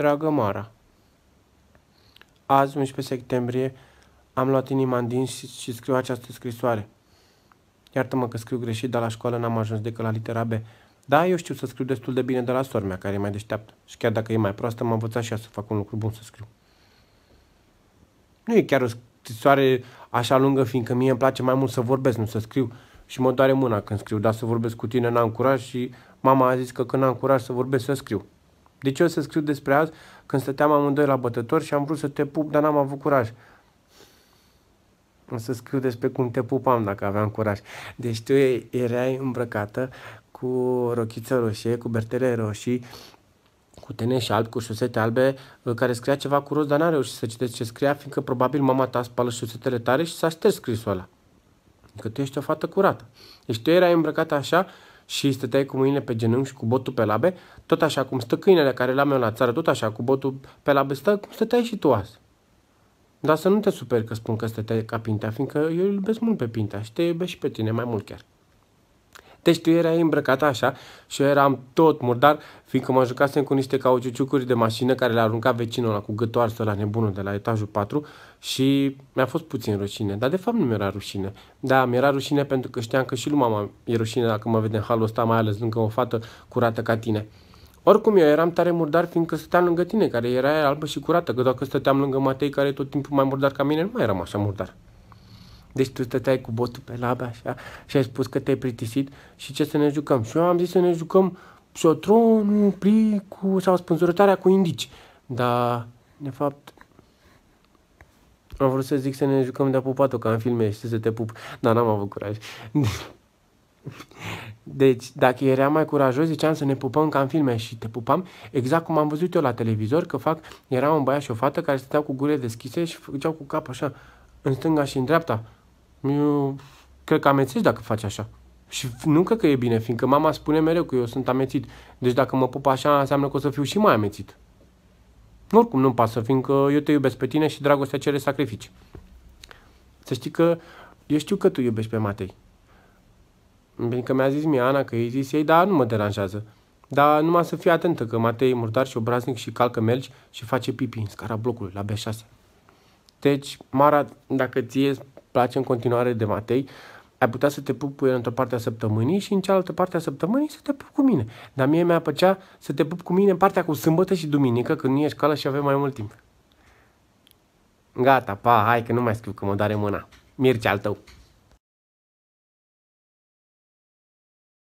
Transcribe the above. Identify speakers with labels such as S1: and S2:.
S1: dragă Mara. Azi, 11 septembrie, am luat inima în din și, și scriu această scrisoare. Iartă-mă că scriu greșit, dar la școală n-am ajuns decât la litera B. Da, eu știu să scriu destul de bine de la sormea, care e mai deșteaptă. Și chiar dacă e mai proastă, m-a învățat și ea să fac un lucru bun să scriu. Nu e chiar o scrisoare așa lungă, fiindcă mie îmi place mai mult să vorbesc, nu să scriu. Și mă doare mâna când scriu, dar să vorbesc cu tine n-am curaj și mama a zis că când am curaj să vorbesc, să scriu. De ce o să scriu despre azi când stăteam amândoi la bătător și am vrut să te pup, dar n-am avut curaj? O să scriu despre cum te pupam dacă aveam curaj. Deci tu erai îmbrăcată cu rochiță roșie, cu bertele roșii, cu teneși albi, cu șosete albe, uh, care scria ceva cu roz, dar n-a reușit să citești ce scria, fiindcă probabil mama ta spală șosetele tare și s-a șters scrisul ăla. Că tu ești o fată curată. Deci tu erai îmbrăcată așa și stăteai cu mâinile pe genunchi și cu botul pe labe, tot așa cum stă câinele care l-am eu la țară, tot așa cu botul pe labe, stă cum stăteai și tu azi. Dar să nu te superi că spun că stăteai ca pintea, fiindcă eu îl iubesc mult pe pintea și te iubesc și pe tine mai mult chiar. Deci tu erai îmbrăcat așa și eu eram tot murdar, fiindcă mă jucasem cu niște cauciuciucuri de mașină care le-a aruncat vecinul ăla cu gâtul la nebunul de la etajul 4 și mi-a fost puțin rușine. Dar de fapt nu mi-era rușine. Da, mi-era rușine pentru că știam că și lui mama e rușine dacă mă vede în halul ăsta, mai ales lângă o fată curată ca tine. Oricum eu eram tare murdar fiindcă stăteam lângă tine, care era albă și curată, că dacă stăteam lângă Matei, care tot timpul mai murdar ca mine, nu mai eram așa murdar. Deci tu stăteai cu botul pe labe așa și ai spus că te-ai plictisit și ce să ne jucăm? Și eu am zis să ne jucăm șotronul, plicul sau spânzurătarea cu indici. Dar, de fapt, am vrut să zic să ne jucăm de-a pupat-o, ca în filme, Și să te pup. Dar n-am avut curaj. Deci, dacă era mai curajos, ziceam să ne pupăm ca în filme și te pupam exact cum am văzut eu la televizor, că fac, era un băiat și o fată care stăteau cu gurile deschise și făceau cu cap așa, în stânga și în dreapta. Eu cred că amețești dacă faci așa. Și nu cred că e bine, fiindcă mama spune mereu că eu sunt amețit. Deci dacă mă pup așa, înseamnă că o să fiu și mai amețit. Oricum nu-mi pasă, fiindcă eu te iubesc pe tine și dragostea cere sacrificii. Să știi că eu știu că tu iubești pe Matei. Pentru adică mi-a zis mie Ana că ei zis ei, dar nu mă deranjează. Dar numai să fii atentă că Matei e murdar și obraznic și calcă melci și face pipi în scara blocului la B6. Deci, Mara, dacă ție place în continuare de Matei, ai putea să te pup cu el într-o parte a săptămânii și în cealaltă parte a săptămânii să te pup cu mine. Dar mie mi-a plăcea să te pup cu mine în partea cu sâmbătă și duminică, când nu e școală și avem mai mult timp. Gata, pa, hai că nu mai scriu că mă doare mâna. Mircea al tău.